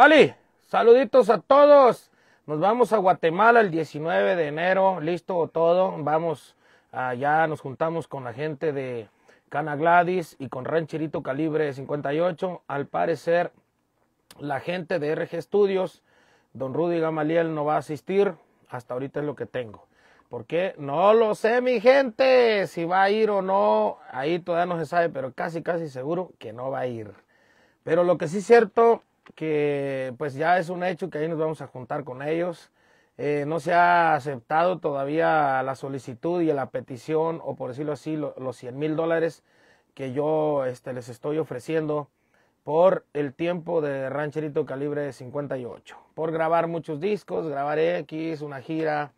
Vale, saluditos a todos. Nos vamos a Guatemala el 19 de enero. Listo todo. Vamos allá, ah, nos juntamos con la gente de Cana Gladys y con Rancherito Calibre 58. Al parecer, la gente de RG Studios, don Rudy Gamaliel, no va a asistir. Hasta ahorita es lo que tengo. Porque no lo sé, mi gente, si va a ir o no. Ahí todavía no se sabe, pero casi, casi seguro que no va a ir. Pero lo que sí es cierto que pues ya es un hecho que ahí nos vamos a juntar con ellos. Eh, no se ha aceptado todavía la solicitud y la petición, o por decirlo así, los 100 mil dólares que yo este, les estoy ofreciendo por el tiempo de Rancherito Calibre 58, por grabar muchos discos, grabar X, una gira,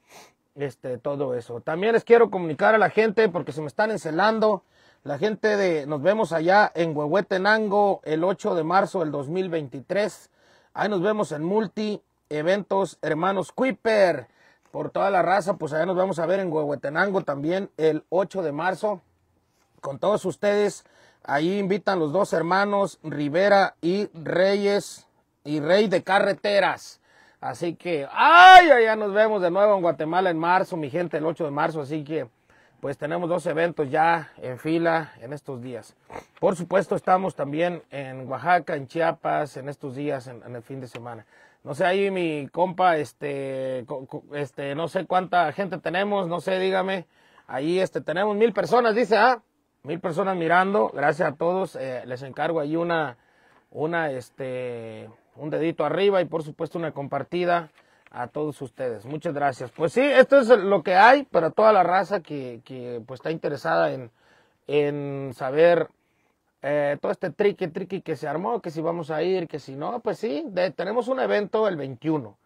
este, todo eso. También les quiero comunicar a la gente, porque se me están encelando, la gente de, nos vemos allá en Huehuetenango el 8 de marzo del 2023. Ahí nos vemos en Multi Eventos Hermanos Quiper Por toda la raza, pues allá nos vamos a ver en Huehuetenango también el 8 de marzo. Con todos ustedes, ahí invitan los dos hermanos Rivera y Reyes y Rey de Carreteras. Así que, ay, allá nos vemos de nuevo en Guatemala en marzo, mi gente, el 8 de marzo. Así que, pues tenemos dos eventos ya en fila en estos días. Por supuesto, estamos también en Oaxaca, en Chiapas, en estos días, en, el fin de semana. No sé, ahí mi compa, este, este, no sé cuánta gente tenemos, no sé, dígame. Ahí, este, tenemos mil personas, dice, ah, mil personas mirando. Gracias a todos. Eh, les encargo ahí una, una, este, un dedito arriba y por supuesto una compartida a todos ustedes. Muchas gracias. Pues sí, esto es lo que hay para toda la raza que, pues, está interesada en, saber eh, todo este triqui, triqui que se armó, que si vamos a ir, que si no, pues sí, tenemos un evento el 21,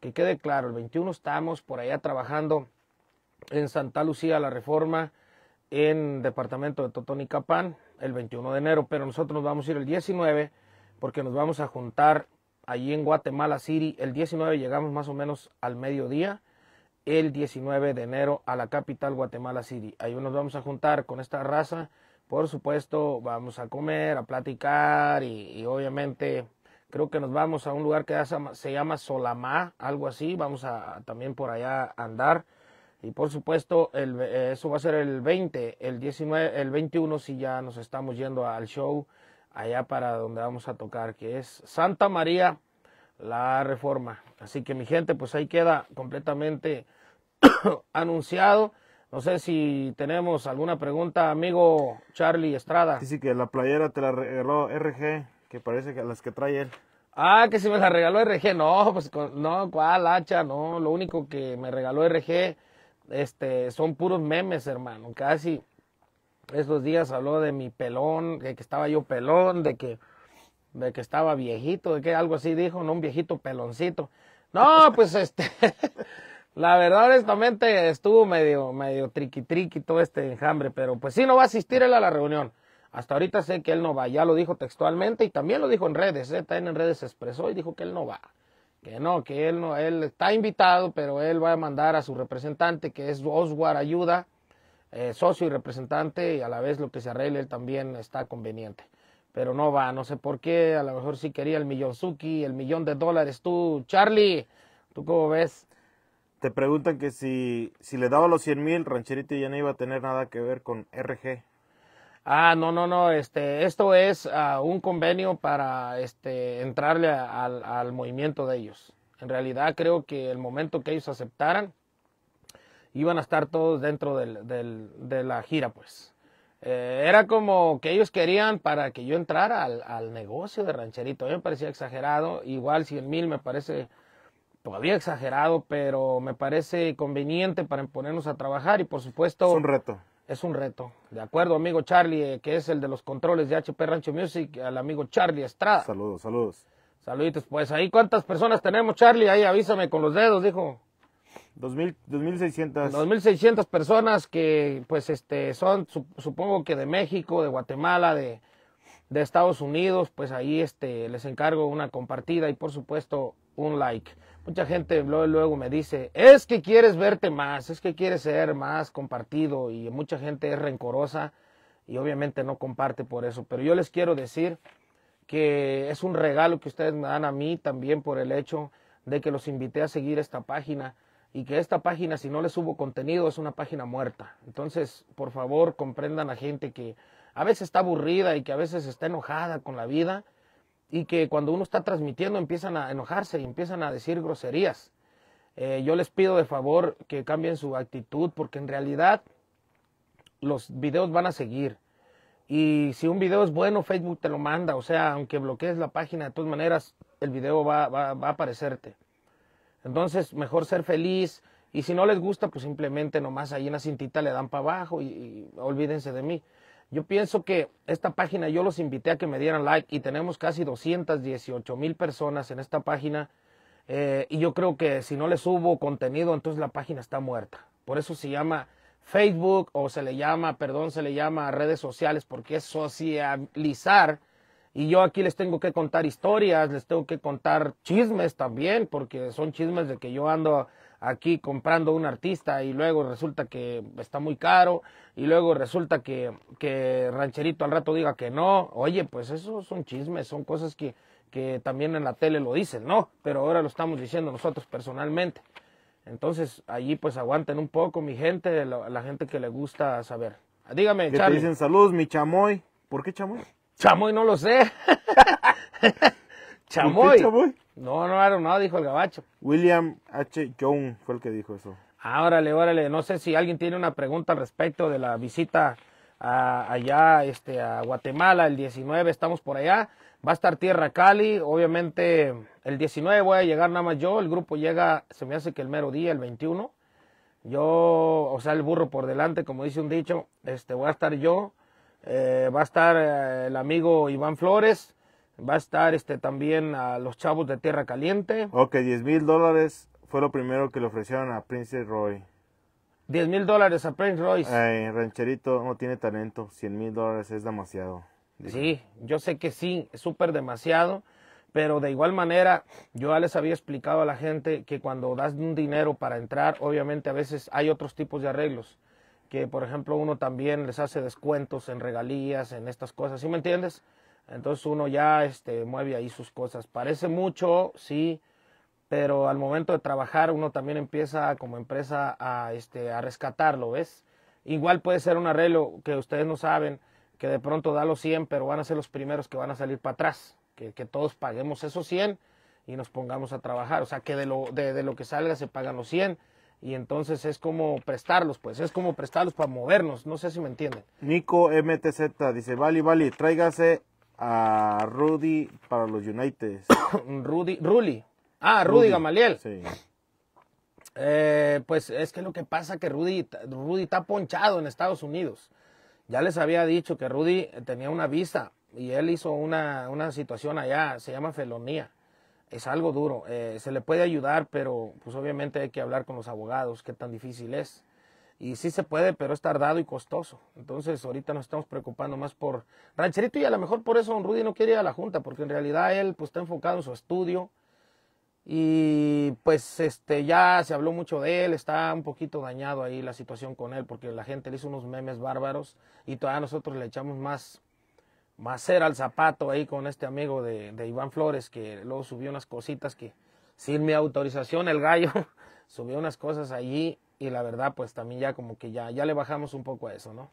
que quede claro, el 21 estamos por allá trabajando en Santa Lucía, la reforma, en departamento de Totonicapán, el 21 de enero, pero nosotros nos vamos a ir el 19 porque nos vamos a juntar allí en Guatemala City. El 19 llegamos más o menos al mediodía. El 19 de enero a la capital Guatemala City. Ahí nos vamos a juntar con esta raza. Por supuesto, vamos a comer, a platicar y, obviamente creo que nos vamos a un lugar que se llama Solamá, algo así. Vamos a también por allá a andar. Y por supuesto, el, eh, eso va a ser el 20. El, 19, el 21 si ya nos estamos yendo al show allá para donde vamos a tocar, que es Santa María la Reforma. Así que mi gente, pues ahí queda completamente anunciado. No sé si tenemos alguna pregunta, amigo Charlie Estrada. Dice que la playera te la regaló RG, que parece que las que trae él. Ah, que si me la regaló RG, no, pues no, cuál hacha, no, lo único que me regaló RG, este, son puros memes, hermano, casi esos días habló de mi pelón, de que estaba yo pelón, de que, de que estaba viejito, de que algo así dijo, no un viejito peloncito. No, pues este, la verdad honestamente estuvo medio, medio triqui triqui todo este enjambre, pero pues sí no va a asistir él a la reunión. Hasta ahorita sé que él no va, ya lo dijo textualmente y también lo dijo en redes, ¿eh? también en redes se expresó y dijo que él no va. Que no, que él no, él está invitado, pero él va a mandar a su representante, que es Oswald Ayuda, eh, socio y representante y a la vez lo que se arregle también está conveniente. Pero no va, no sé por qué, a lo mejor sí quería el millón Suki, el millón de dólares. Tú, Charlie, ¿tú cómo ves? Te preguntan que si, si le daba los 100 mil, Rancherito ya no iba a tener nada que ver con RG. Ah, no, no, no, este, esto es ah, un convenio para este, entrarle al movimiento de ellos. En realidad creo que el momento que ellos aceptaran, iban a estar todos dentro del, de la gira, pues. Eh, era como que ellos querían para que yo entrara al, negocio de rancherito. A mí me parecía exagerado, igual 100,000 mil me parece todavía exagerado, pero me parece conveniente para ponernos a trabajar y por supuesto... Es un reto. Es un reto. De acuerdo, amigo Charlie, eh, que es el de los controles de HP Rancho Music, al amigo Charlie Estrada. Saludos, saludos. Saluditos, pues ahí cuántas personas tenemos, Charlie, ahí avísame con los dedos, dijo. Dos 2.600. 2.600 personas que, pues, este, son, supongo que de México, de Guatemala, de, de Estados Unidos, pues ahí este, les encargo una compartida y por supuesto un like. Mucha gente luego, luego me dice, es que quieres verte más, es que quieres ser más compartido y mucha gente es rencorosa y obviamente no comparte por eso. Pero yo les quiero decir que es un regalo que ustedes me dan a mí también por el hecho de que los invité a seguir esta página y que esta página, si no le subo contenido, es una página muerta. Entonces, por favor, comprendan a gente que a veces está aburrida y que a veces está enojada con la vida y que cuando uno está transmitiendo empiezan a enojarse y empiezan a decir groserías. Eh, yo les pido de favor que cambien su actitud porque en realidad los videos van a seguir. Y si un video es bueno, Facebook te lo manda. O sea, aunque bloquees la página, de todas maneras, el video va, va a aparecerte. Entonces, mejor ser feliz. Y si no les gusta, pues simplemente nomás ahí en la cintita le dan para abajo y, olvídense de mí. Yo pienso que esta página yo los invité a que me dieran like y tenemos casi 218 mil personas en esta página. Eh, y yo creo que si no les subo contenido, entonces la página está muerta. Por eso se llama Facebook o se le llama, perdón, se le llama redes sociales porque es socializar y yo aquí les tengo que contar historias, les tengo que contar chismes también, porque son chismes de que yo ando aquí comprando un artista y luego resulta que está muy caro y luego resulta que, Rancherito al rato diga que no. Oye, pues esos son chismes, son cosas que, también en la tele lo dicen, ¿no? Pero ahora lo estamos diciendo nosotros personalmente. Entonces, allí pues aguanten un poco mi gente, la, gente que le gusta saber. Dígame, dicen saludos, mi chamoy. ¿Por qué chamoy? Chamoy, no lo sé. chamoy. No, no, no, dijo el gabacho. William H. Young fue el que dijo eso. Ah, órale, órale. No sé si alguien tiene una pregunta al respecto de la visita allá este, a Guatemala el 19. Estamos por allá. Va a estar Tierra Cali. Obviamente, el 19 voy a llegar nada más yo. El grupo llega, se me hace que el mero día, el 21. Yo, o sea, el burro por delante, como dice un dicho, este, voy a estar yo, eh, va a estar eh, el amigo Iván Flores, va a estar este también a los chavos de Tierra Caliente. Ok, 10 mil dólares fue lo primero que le ofrecieron a Prince Roy. 10 mil dólares a Prince Roy Ay, rancherito, no tiene talento. 100 mil dólares es demasiado. Sí, yo sé que sí, es súper demasiado. Pero de igual manera, yo ya les había explicado a la gente que cuando das un dinero para entrar, obviamente a veces hay otros tipos de arreglos que por ejemplo uno también les hace descuentos en regalías, en estas cosas, ¿sí me entiendes? Entonces uno ya este, mueve ahí sus cosas. Parece mucho, sí, pero al momento de trabajar uno también empieza como empresa a, este, a rescatarlo, ¿ves? Igual puede ser un arreglo que ustedes no saben, que de pronto da los 100, pero van a ser los primeros que van a salir para atrás, que, todos paguemos esos 100 y nos pongamos a trabajar, o sea, que de lo, de lo que salga se pagan los 100 y entonces es como prestarlos, pues es como prestarlos para movernos, no sé si me entienden. Nico MTZ dice, vale, vale, tráigase a Rudy para los United. Rudy, Rudy, Ah, Rudy, Gamaliel. Eh, pues es que lo que pasa que Rudy, Rudy está ponchado en Estados Unidos. Ya les había dicho que Rudy tenía una visa y él hizo una situación allá, se llama felonía es algo duro. Eh, se le puede ayudar, pero pues obviamente hay que hablar con los abogados, qué tan difícil es. Y sí se puede, pero es tardado y costoso. Entonces ahorita nos estamos preocupando más por Rancherito y a lo mejor por eso don Rudy no quiere ir a la junta, porque en realidad él pues, está enfocado en su estudio y pues este ya se habló mucho de él, está un poquito dañado ahí la situación con él porque la gente le hizo unos memes bárbaros y todavía nosotros le echamos más macera al zapato ahí con este amigo de, Iván Flores que luego subió unas cositas que sin mi autorización el gallo subió unas cosas allí y la verdad pues también ya como que ya, ya le bajamos un poco a eso, ¿no?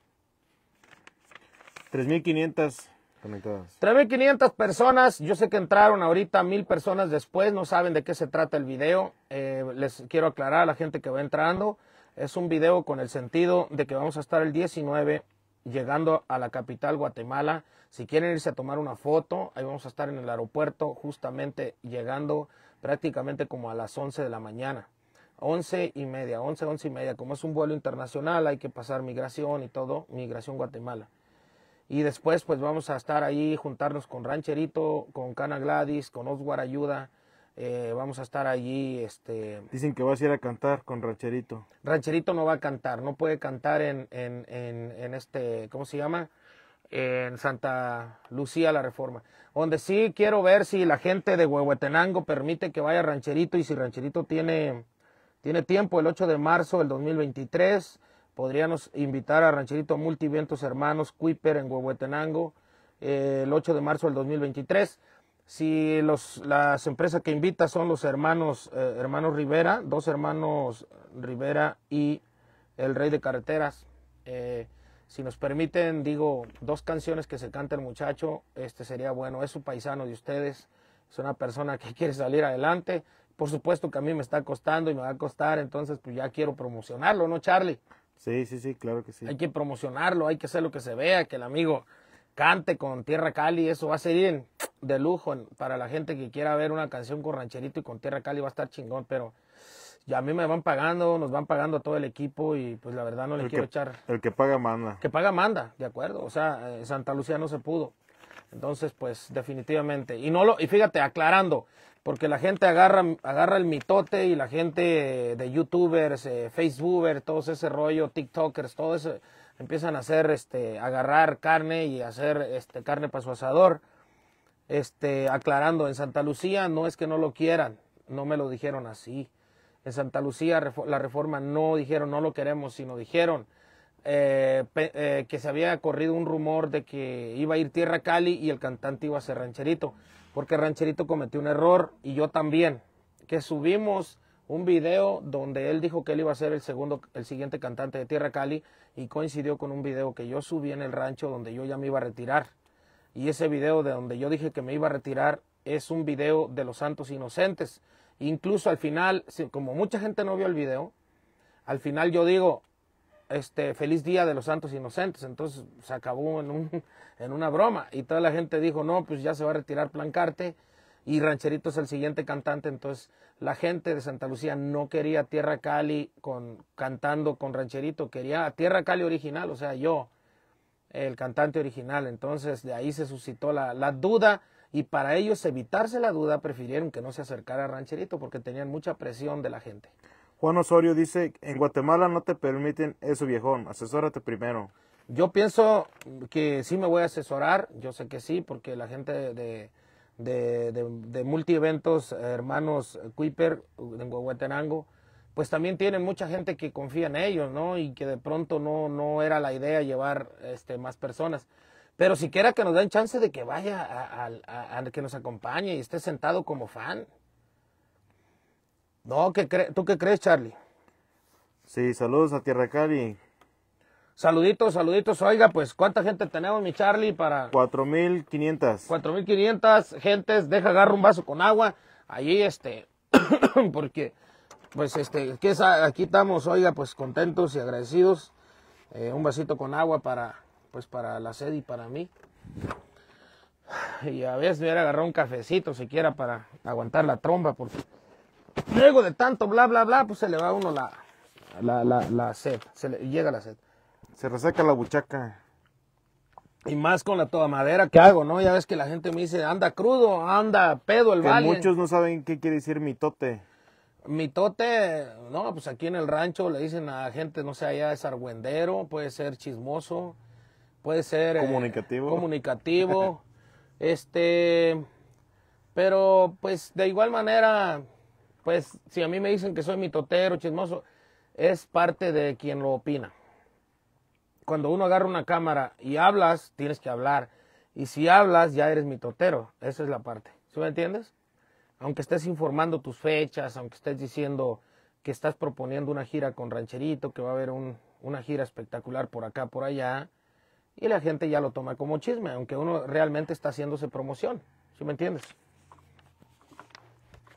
3.500 conectadas. 3.500 personas, yo sé que entraron ahorita mil personas después, no saben de qué se trata el video, eh, les quiero aclarar a la gente que va entrando, es un video con el sentido de que vamos a estar el 19 llegando a la capital Guatemala. Si quieren irse a tomar una foto, ahí vamos a estar en el aeropuerto justamente llegando prácticamente como a las 11 de la mañana. 11 y media, 11, 11 y media. Como es un vuelo internacional, hay que pasar migración y todo, migración Guatemala. Y después, pues vamos a estar ahí, juntarnos con Rancherito, con Cana Gladys, con Oswar Ayuda, eh, vamos a estar allí. Este, Dicen que vas a ir a cantar con Rancherito. Rancherito no va a cantar, no puede cantar en, este, ¿cómo se llama? En Santa Lucía la Reforma. Donde sí quiero ver si la gente de Huehuetenango permite que vaya Rancherito y si Rancherito tiene, tiempo, el 8 de marzo del 2023 podríamos invitar a Rancherito Multivientos Hermanos Kuiper en Huehuetenango eh, el 8 de marzo del 2023. Si los, las empresas que invita son los hermanos, eh, hermanos Rivera, dos hermanos Rivera y el Rey de Carreteras. Eh, si nos permiten, digo, dos canciones que se canta el muchacho, este sería bueno, es su paisano de ustedes, es una persona que quiere salir adelante. Por supuesto que a mí me está costando y me va a costar, entonces pues ya quiero promocionarlo, ¿no, Charlie? Sí, sí, sí, claro que sí. Hay que promocionarlo, hay que hacer lo que se vea, que el amigo cante con Tierra Cali, eso va a ser de lujo para la gente que quiera ver una canción con rancherito y con Tierra Cali va a estar chingón, pero ya a mí me van pagando, nos van pagando a todo el equipo y pues la verdad no le quiero echar. El que paga manda. Que paga manda, de acuerdo, o sea, eh, Santa Lucía no se pudo. Entonces, pues definitivamente, y no lo y fíjate aclarando, porque la gente agarra agarra el mitote y la gente de youtubers, eh, facebookers, todo ese rollo, tiktokers, todo eso empiezan a hacer, este, agarrar carne y hacer este, carne para su asador. Este, aclarando, en Santa Lucía no es que no lo quieran, no me lo dijeron así. En Santa Lucía la reforma no dijeron no lo queremos, sino dijeron eh, eh, que se había corrido un rumor de que iba a ir Tierra Cali y el cantante iba a ser Rancherito, porque Rancherito cometió un error y yo también, que subimos un video donde él dijo que él iba a ser el segundo, el siguiente cantante de Tierra Cali y coincidió con un video que yo subí en el rancho donde yo ya me iba a retirar. Y ese video de donde yo dije que me iba a retirar es un video de los santos inocentes. Incluso al final, como mucha gente no vio el video, al final yo digo, este, feliz día de los santos inocentes. Entonces se acabó en, un, en una broma y toda la gente dijo, no, pues ya se va a retirar Plancarte y Rancherito es el siguiente cantante, entonces la gente de Santa Lucía no quería Tierra Cali con, cantando con Rancherito, quería Tierra Cali original, o sea, yo, el cantante original, entonces de ahí se suscitó la, la duda y para ellos evitarse la duda prefirieron que no se acercara a Rancherito porque tenían mucha presión de la gente. Juan Osorio dice, en Guatemala no te permiten eso viejón, asesórate primero. Yo pienso que sí me voy a asesorar, yo sé que sí, porque la gente de, de, de, multieventos hermanos Kuiper en Huehuetenango, pues también tienen mucha gente que confía en ellos, ¿no? Y que de pronto no, no era la idea llevar este, más personas. Pero siquiera que nos den chance de que vaya a, que nos acompañe y esté sentado como fan. No, ¿qué ¿tú qué crees, Charlie? Sí, saludos a Tierra Cali. Saluditos, saluditos. Oiga, pues, ¿cuánta gente tenemos, mi Charlie, para...? 4.500. 4.500 gentes. Deja, agarra un vaso con agua. Allí, este, porque, pues, este, aquí estamos, oiga, pues, contentos y agradecidos. Eh, un vasito con agua para, pues, para la sed y para mí. Y a veces me hubiera agarrado un cafecito siquiera para aguantar la tromba, porque luego de tanto bla, bla, bla, pues se le va uno la, la, la sed, se le llega la sed se resaca la buchaca. Y más con la toda madera que hago, ¿no? Ya ves que la gente me dice, anda crudo, anda pedo el que Muchos no saben qué quiere decir mitote. Mitote, no, pues aquí en el rancho le dicen a gente, no sé, allá es argüendero, puede ser chismoso, puede ser... Eh, comunicativo. comunicativo. este, pero pues de igual manera, pues si a mí me dicen que soy mitotero, chismoso, es parte de quien lo opina cuando uno agarra una cámara y hablas, tienes que hablar. Y si hablas, ya eres mi mitotero. Esa es la parte. ¿Sí me entiendes? Aunque estés informando tus fechas, aunque estés diciendo que estás proponiendo una gira con Rancherito, que va a haber una gira espectacular por acá, por allá, y la gente ya lo toma como chisme, aunque uno realmente está haciéndose promoción. ¿Sí me entiendes?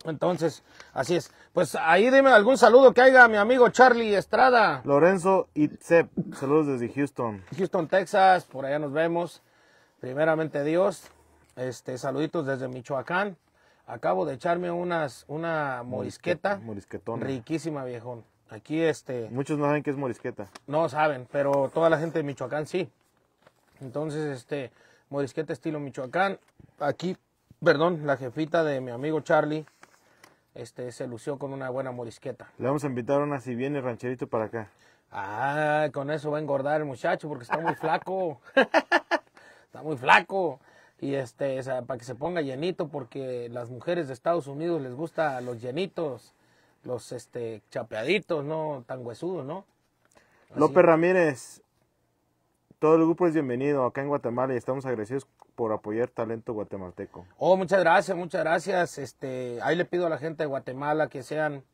Entonces, así es. Pues ahí dime algún saludo que haya mi amigo Charlie Estrada. Lorenzo Itzep, saludos desde Houston. Houston, Texas, por allá nos vemos. Primeramente Dios, este saluditos desde Michoacán. Acabo de echarme unas una morisqueta. Morisquetón. Riquísima, viejón. Aquí este Muchos no saben qué es morisqueta. No saben, pero toda la gente de Michoacán sí. Entonces, este morisqueta estilo Michoacán. Aquí, perdón, la jefita de mi amigo Charlie este, se lució con una buena morisqueta. Le vamos a invitar una si viene rancherito para acá. Ah, con eso va a engordar el muchacho porque está muy flaco. está muy flaco. Y este, para que se ponga llenito porque las mujeres de Estados Unidos les gusta los llenitos, los este, chapeaditos, no tan huesudos, ¿no? López Ramírez, todo el grupo es bienvenido acá en Guatemala y estamos agradecidos por apoyar talento guatemalteco. Oh, muchas gracias, muchas gracias. Este, ahí le pido a la gente de Guatemala que sean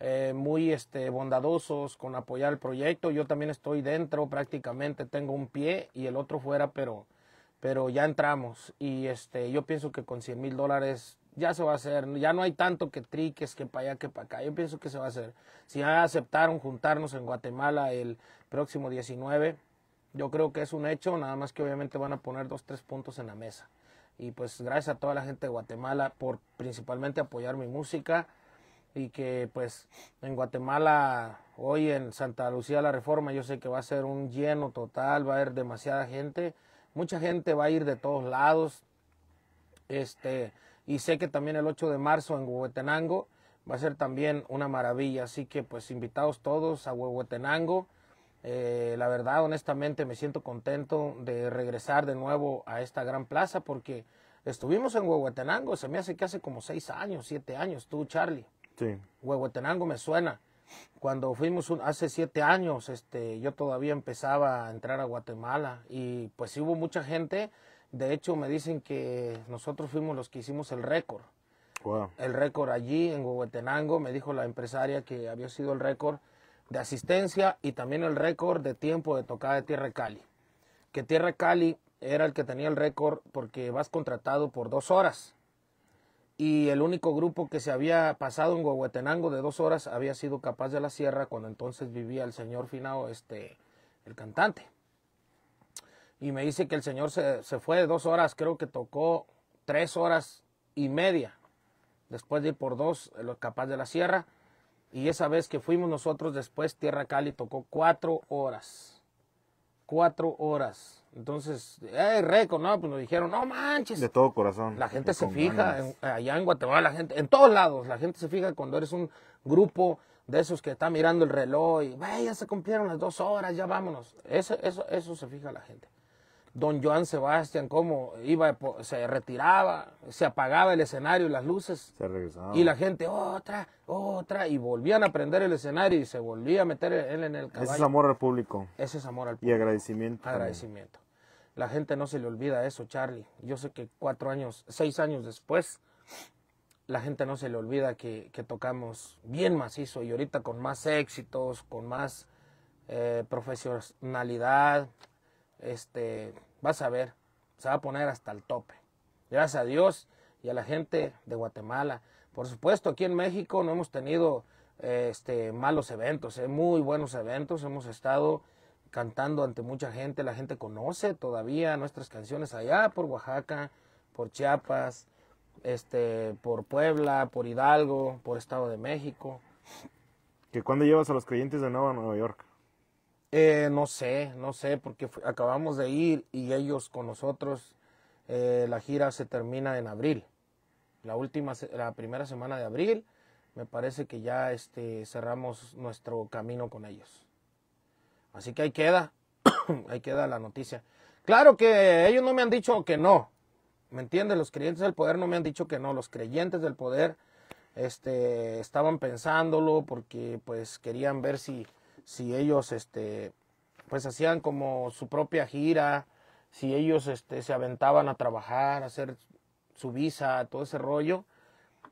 eh, muy este, bondadosos con apoyar el proyecto. Yo también estoy dentro, prácticamente tengo un pie y el otro fuera, pero, pero ya entramos. Y este, yo pienso que con 100 mil dólares ya se va a hacer. Ya no hay tanto que triques, que para allá, que para acá. Yo pienso que se va a hacer. Si aceptaron juntarnos en Guatemala el próximo 19 yo creo que es un hecho, nada más que obviamente van a poner dos, tres puntos en la mesa. Y pues gracias a toda la gente de Guatemala por principalmente apoyar mi música y que pues en Guatemala hoy en Santa Lucía la Reforma yo sé que va a ser un lleno total, va a haber demasiada gente, mucha gente va a ir de todos lados. Este, y sé que también el 8 de marzo en Huehuetenango va a ser también una maravilla, así que pues invitados todos a Huehuetenango. Eh, la verdad, honestamente, me siento contento de regresar de nuevo a esta gran plaza porque estuvimos en Huehuetenango, se me hace que hace como seis años, siete años, tú, Charlie. Sí. Huehuetenango me suena. Cuando fuimos hace siete años, este, yo todavía empezaba a entrar a Guatemala y pues hubo mucha gente. De hecho, me dicen que nosotros fuimos los que hicimos el récord. El récord allí en Huehuetenango, me dijo la empresaria que había sido el récord de asistencia y también el récord de tiempo de tocada de Tierra Cali. Que Tierra Cali era el que tenía el récord porque vas contratado por dos horas. Y el único grupo que se había pasado en Huehuetenango de dos horas había sido Capaz de la Sierra cuando entonces vivía el señor Finao, este, el cantante. Y me dice que el señor se, se fue de dos horas, creo que tocó tres horas y media después de ir por dos, los Capaz de la Sierra y esa vez que fuimos nosotros después, Tierra Cali tocó cuatro horas. Cuatro horas. Entonces, eh, récord, ¿no? Pues nos dijeron, no manches. De todo corazón. La gente se fija, allá en Guatemala, la gente, en todos lados, la gente se fija cuando eres un grupo de esos que está mirando el reloj y, ya se cumplieron las dos horas, ya vámonos. Eso, eso, eso se fija la gente don Joan Sebastián, cómo iba, se retiraba, se apagaba el escenario, y las luces. Se regresaba. Y la gente, otra, otra, y volvían a prender el escenario y se volvía a meter él en el caballo. Ese es amor al público. Ese es amor al público. Y agradecimiento. Agradecimiento. La gente no se le olvida eso, Charlie. Yo sé que cuatro años, seis años después, la gente no se le olvida que, tocamos bien macizo y ahorita con más éxitos, con más eh, profesionalidad, este, vas a ver, se va a poner hasta el tope. Gracias a Dios y a la gente de Guatemala. Por supuesto, aquí en México no hemos tenido eh, este, malos eventos, eh, muy buenos eventos. Hemos estado cantando ante mucha gente. La gente conoce todavía nuestras canciones allá por Oaxaca, por Chiapas, este, por Puebla, por Hidalgo, por Estado de México. ¿Que cuándo llevas a los creyentes de nuevo a Nueva York? Eh, no sé, no sé, porque acabamos de ir y ellos con nosotros. Eh, la gira se termina en abril. La última, la primera semana de abril, me parece que ya este, cerramos nuestro camino con ellos. Así que ahí queda, ahí queda la noticia. Claro que ellos no me han dicho que no, ¿me entiendes? Los creyentes del poder no me han dicho que no, los creyentes del poder este, estaban pensándolo porque pues querían ver si si ellos este, pues hacían como su propia gira, si ellos este, se aventaban a trabajar, a hacer su visa, todo ese rollo,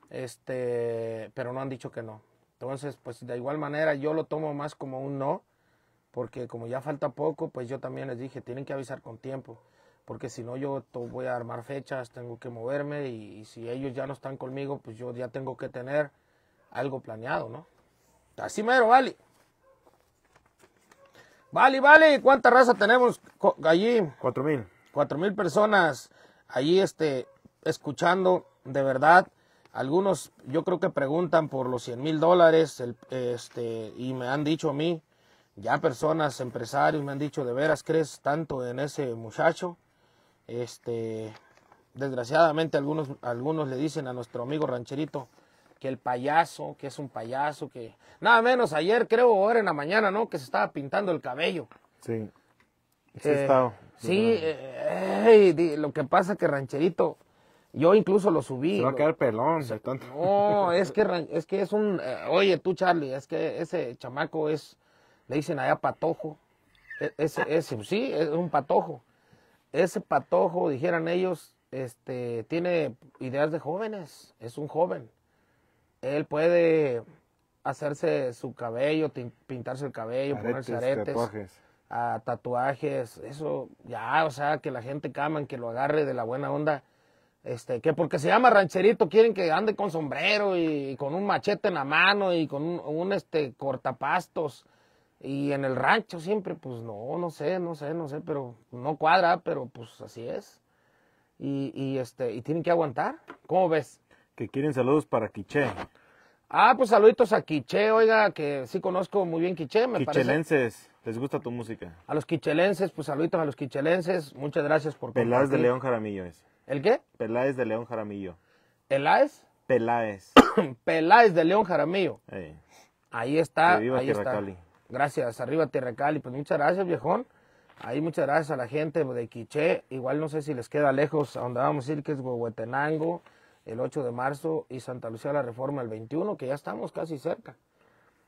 este, pero no han dicho que no. Entonces, pues de igual manera yo lo tomo más como un no, porque como ya falta poco, pues yo también les dije, tienen que avisar con tiempo, porque si no yo voy a armar fechas, tengo que moverme y, si ellos ya no están conmigo, pues yo ya tengo que tener algo planeado, ¿no? Así mero, vale. Vale, vale, ¿cuánta raza tenemos allí? Cuatro mil. Cuatro mil personas allí este, escuchando, de verdad. Algunos yo creo que preguntan por los cien mil dólares este, y me han dicho a mí, ya personas, empresarios me han dicho, de veras crees tanto en ese muchacho. Este, desgraciadamente algunos, algunos le dicen a nuestro amigo rancherito, que el payaso, que es un payaso, que nada menos ayer creo, ahora en la mañana, ¿no? Que se estaba pintando el cabello. Sí. Sí, eh, sí eh, lo que pasa que Rancherito, yo incluso lo subí. Se va a quedar pelón. Se, No, es que, es que es un, eh, oye tú Charlie, es que ese chamaco es, le dicen allá patojo, e, ese, ese, sí, es un patojo. Ese patojo, dijeran ellos, este, tiene ideas de jóvenes, es un joven él puede hacerse su cabello, pintarse el cabello, ponerse aretes, tatuajes. A ah, tatuajes, eso ya, o sea, que la gente caman, que lo agarre de la buena onda. Este, que porque se llama rancherito quieren que ande con sombrero y, con un machete en la mano y con un, este cortapastos y en el rancho siempre pues no no sé no sé no sé pero no cuadra pero pues así es y, y este y tienen que aguantar cómo ves que quieren saludos para Quiche. Ah, pues saluditos a Quiche, oiga, que sí conozco muy bien Quiche, me Quichelenses, les gusta tu música. A los quichelenses, pues saluditos a los quichelenses, muchas gracias por Peláez de León Jaramillo es. ¿El qué? Peláez de León Jaramillo. ¿Peláez? Peláez. Peláez de León Jaramillo. Ahí está, ahí Tierra Cali. Gracias, arriba Tierra Cali, pues muchas gracias, viejón. Ahí muchas gracias a la gente de Quiche. Igual no sé si les queda lejos a donde vamos a ir, que es Huehuetenango el 8 de marzo y Santa Lucía la Reforma el 21, que ya estamos casi cerca.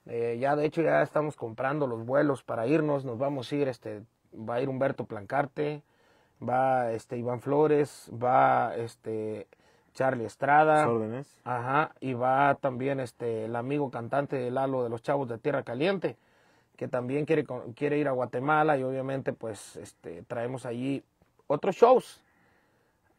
Eh, ya de hecho ya estamos comprando los vuelos para irnos, nos vamos a ir, este, va a ir Humberto Plancarte, va este Iván Flores, va este Charlie Estrada, ajá, y va también este el amigo cantante Lalo de los Chavos de Tierra Caliente, que también quiere, quiere ir a Guatemala y obviamente pues este traemos allí otros shows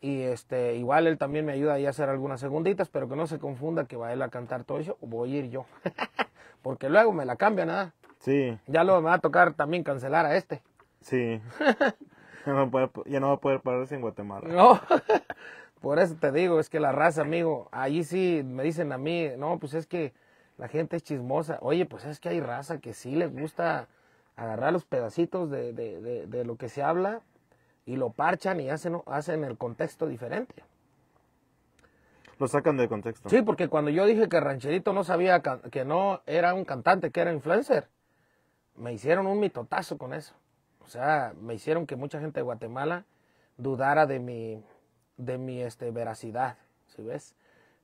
y este, igual él también me ayuda ahí a hacer algunas segunditas, pero que no se confunda que va a él a cantar todo eso, voy a ir yo. Porque luego me la cambia nada. ¿ah? Sí. Ya luego me va a tocar también cancelar a este. Sí. ya, no va a poder pararse en Guatemala. No. Por eso te digo, es que la raza, amigo, allí sí me dicen a mí, no, pues es que la gente es chismosa. Oye, pues es que hay raza que sí le gusta agarrar los pedacitos de lo que se habla y lo parchan y hacen, hacen el contexto diferente. Lo sacan del contexto. Sí, porque cuando yo dije que Rancherito no sabía que no era un cantante, que era influencer, me hicieron un mitotazo con eso. O sea, me hicieron que mucha gente de Guatemala dudara de mi, de mi este, veracidad, ¿sí ves?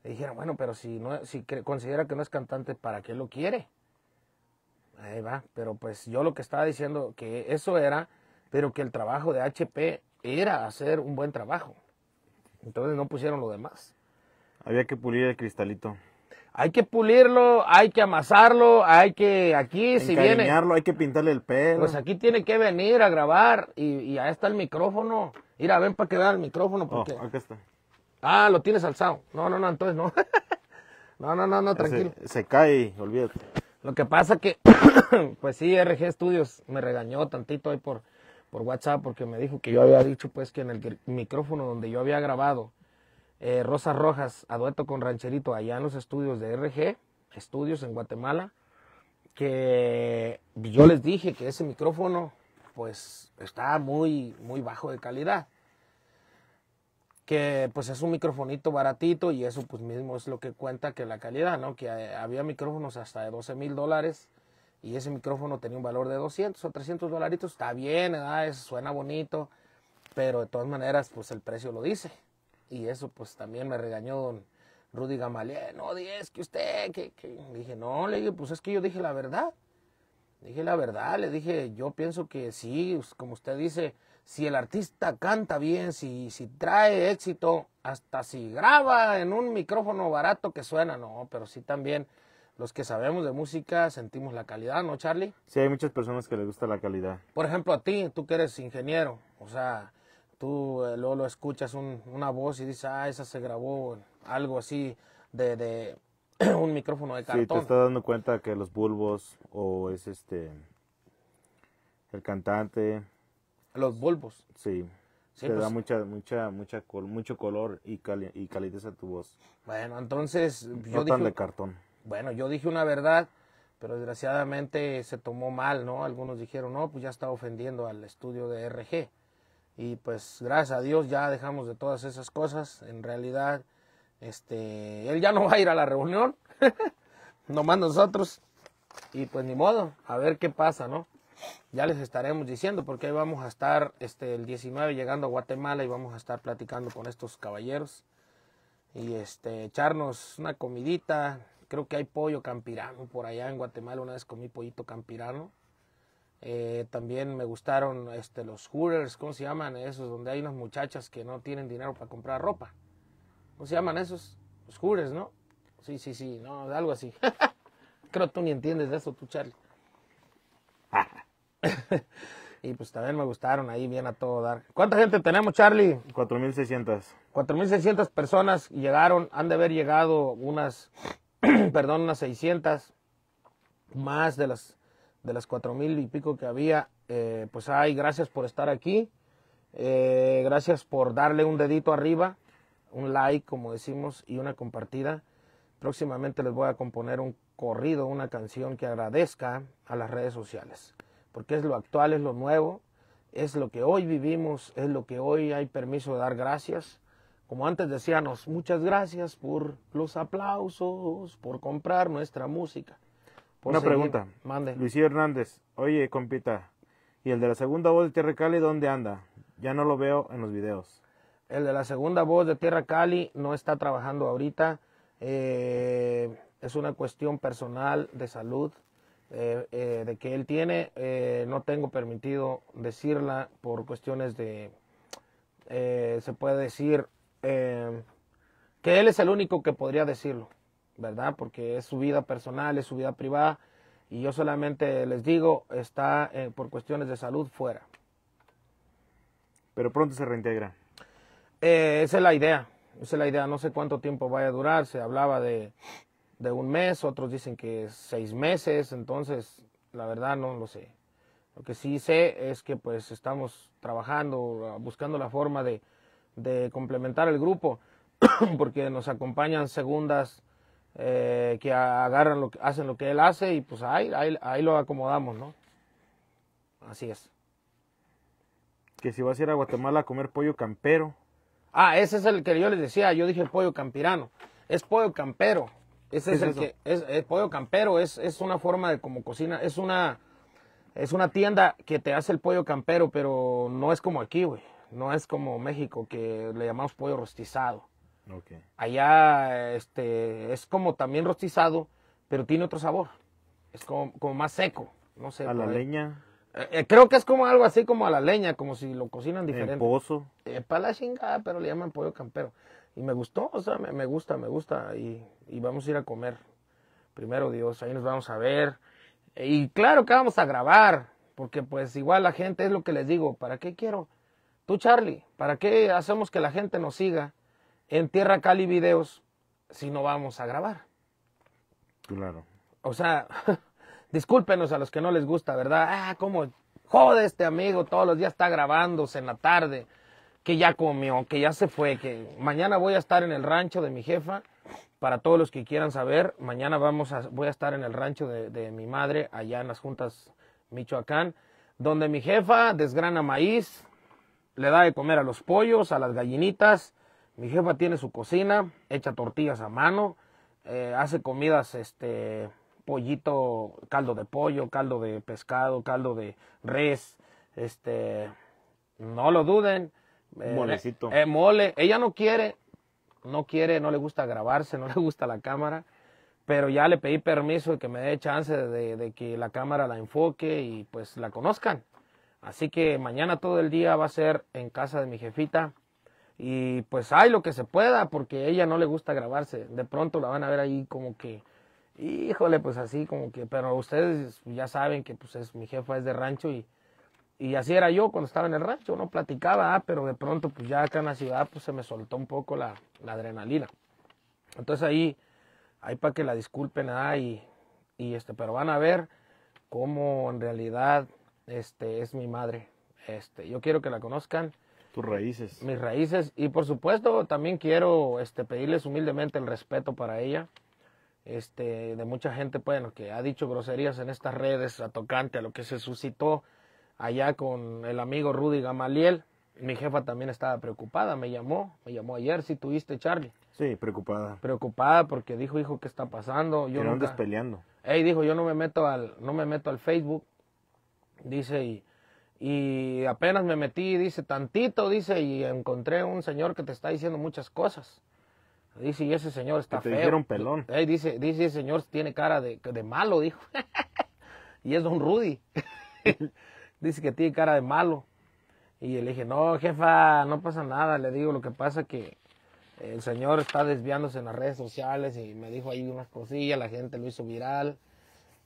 Me dijeron, bueno, pero si, no, si considera que no es cantante, ¿para qué lo quiere? Ahí va, pero pues yo lo que estaba diciendo, que eso era pero que el trabajo de HP era hacer un buen trabajo. Entonces no pusieron lo demás. Había que pulir el cristalito. Hay que pulirlo, hay que amasarlo, hay que aquí si viene. hay que pintarle el pelo. Pues aquí tiene que venir a grabar y, ahí está el micrófono. Mira, ven para que el micrófono. Oh, porque... acá está. Ah, lo tienes alzado. No, no, no, entonces no. no, no, no, no, tranquilo. Se, se cae, olvídate. Lo que pasa que, pues sí, RG Studios me regañó tantito ahí por por WhatsApp porque me dijo que yo había dicho pues que en el micrófono donde yo había grabado eh, Rosas Rojas a dueto con Rancherito allá en los estudios de RG, estudios en Guatemala, que yo les dije que ese micrófono pues está muy, muy bajo de calidad que pues es un microfonito baratito y eso pues mismo es lo que cuenta que la calidad, ¿no? Que eh, había micrófonos hasta de 12 mil dólares y ese micrófono tenía un valor de 200 o 300 dolaritos, está bien, ¿eh? suena bonito, pero de todas maneras, pues el precio lo dice. Y eso, pues también me regañó don Rudy Gamaliel, no, es que usted, que, dije, no, le dije, pues es que yo dije la verdad. Dije la verdad, le dije, yo pienso que sí, como usted dice, si el artista canta bien, si, si trae éxito, hasta si graba en un micrófono barato que suena, no, pero sí también los que sabemos de música sentimos la calidad, ¿no, Charlie? Sí, hay muchas personas que les gusta la calidad. Por ejemplo, a ti, tú que eres ingeniero, o sea, tú eh, luego lo escuchas una voz y dices, ah, esa se grabó algo así de, un micrófono de cartón. Sí, te estás dando cuenta que los bulbos o es este el cantante. Los bulbos. Sí. sí te da pues. mucha, mucha, mucha, mucho color y, y calidez a tu voz. Bueno, entonces. yo de cartón bueno, yo dije una verdad, pero desgraciadamente se tomó mal, ¿no? Algunos dijeron, no, pues ya está ofendiendo al estudio de RG. Y pues gracias a Dios ya dejamos de todas esas cosas. En realidad, este, él ya no va a ir a la reunión, nomás nosotros. Y pues ni modo, a ver qué pasa, ¿no? Ya les estaremos diciendo, porque ahí vamos a estar este, el 19 llegando a Guatemala y vamos a estar platicando con estos caballeros. Y este, echarnos una comidita, creo que hay pollo campirano por allá en Guatemala, una vez comí pollito campirano. Eh, también me gustaron este, los Hooters, ¿cómo se llaman esos? Donde hay unas muchachas que no tienen dinero para comprar ropa. ¿Cómo se llaman esos? Los Hooters, ¿no? Sí, sí, sí, no, algo así. Creo que tú ni entiendes de eso, tú, Charlie. y pues también me gustaron ahí bien a todo dar. ¿Cuánta gente tenemos, Charlie? 4.600. 4.600 personas llegaron, han de haber llegado unas perdón, unas 600 más de las de las cuatro mil y pico que había, eh, pues ay, gracias por estar aquí, eh, gracias por darle un dedito arriba, un like como decimos y una compartida. Próximamente les voy a componer un corrido, una canción que agradezca a las redes sociales, porque es lo actual, es lo nuevo, es lo que hoy vivimos, es lo que hoy hay permiso de dar gracias como antes decíamos, muchas gracias por los aplausos, por comprar nuestra música. Una pregunta. Mande. Hernández. Oye, compita. ¿Y el de la segunda voz de Tierra Cali dónde anda? Ya no lo veo en los videos. El de la segunda voz de Tierra Cali no está trabajando ahorita. Eh, es una cuestión personal de salud eh, eh, de que él tiene. no tengo permitido decirla por cuestiones de, se puede decir, Em, que él es el único que podría decirlo, ¿verdad? Porque es su vida personal, es su vida privada, y yo solamente les digo, está eh, por cuestiones de salud fuera. Pero pronto se reintegra. Eh, esa es la idea, esa es la idea, no sé cuánto tiempo vaya a durar, se hablaba de, de un mes, otros dicen que seis meses, entonces la verdad no lo sé. Lo que sí sé es que pues estamos trabajando, buscando la forma de, de complementar el grupo, porque nos acompañan segundas eh, que agarran, lo, que hacen lo que él hace y pues ahí, ahí, lo acomodamos, ¿no? Así es. Que si vas a ir a Guatemala a comer pollo campero. Ah, ese es el que yo les decía, yo dije pollo campirano, es pollo campero. Ese es, el que es, eh, pollo campero, es, es una forma de como cocina, es una es una tienda que te hace el pollo campero, pero no es como aquí, güey. No es como México que le llamamos pollo rostizado. Okay. Allá este, es como también rostizado, pero tiene otro sabor. Es como, como más seco. No sé. A la leña. Eh, eh, creo que es como algo así como a la leña, como si lo cocinan diferente. El pozo. para la chingada, pero le llaman pollo campero. Y me gustó, o sea, me, gusta, me gusta. Y, y, vamos a ir a comer. Primero Dios, ahí nos vamos a ver. Y claro que vamos a grabar, porque pues igual la gente es lo que les digo, ¿para qué quiero? Tú, Charlie, ¿para qué hacemos que la gente nos siga en Tierra Cali Videos si no vamos a grabar? Claro. O sea, discúlpenos a los que no les gusta, ¿verdad? Ah, cómo jode este amigo, todos los días está grabándose en la tarde, que ya comió, que ya se fue, que mañana voy a estar en el rancho de mi jefa. Para todos los que quieran saber, mañana vamos a, voy a estar en el rancho de mi madre, allá en las juntas Michoacán, donde mi jefa desgrana maíz, le da de comer a los pollos, a las gallinitas. Mi jefa tiene su cocina, echa tortillas a mano, eh, hace comidas, este, pollito, caldo de pollo, caldo de pescado, caldo de res, este, no lo duden. Eh, Molecito. Eh, mole. Ella no quiere, no quiere, no le gusta grabarse, no le gusta la cámara, pero ya le pedí permiso de que me dé chance de que la cámara la enfoque y pues la conozcan. Así que mañana todo el día va a ser en casa de mi jefita. Y pues hay lo que se pueda, porque a ella no le gusta grabarse. De pronto la van a ver ahí como que, híjole, pues así como que, pero ustedes ya saben que pues es, mi jefa es de rancho y, y así era yo cuando estaba en el rancho, no platicaba, ah, pero de pronto pues ya acá en la ciudad pues se me soltó un poco la, adrenalina. Entonces ahí, ahí para que la disculpen, ¿ah? y, y este, pero van a ver cómo en realidad este, es mi madre. Este, yo quiero que la conozcan. Tus raíces. Mis raíces. Y por supuesto, también quiero este, pedirles humildemente el respeto para ella. Este, de mucha gente, bueno, que ha dicho groserías en estas redes a tocante a lo que se suscitó allá con el amigo Rudy Gamaliel. Mi jefa también estaba preocupada, me llamó, me llamó ayer, si tuviste Charlie. Sí, preocupada. Preocupada porque dijo, hijo, ¿qué está pasando? Yo andas peleando? Ey, dijo, yo no me meto al, no me meto al Facebook, Dice, y, apenas me metí, dice, tantito, dice, y encontré un señor que te está diciendo muchas cosas. Dice, y ese señor está te feo. dijeron pelón. dice, dice, ese señor tiene cara de, de malo, dijo. y es don Rudy. dice que tiene cara de malo. Y le dije, no, jefa, no pasa nada. Le digo, lo que pasa que el señor está desviándose en las redes sociales y me dijo ahí unas cosillas, la gente lo hizo viral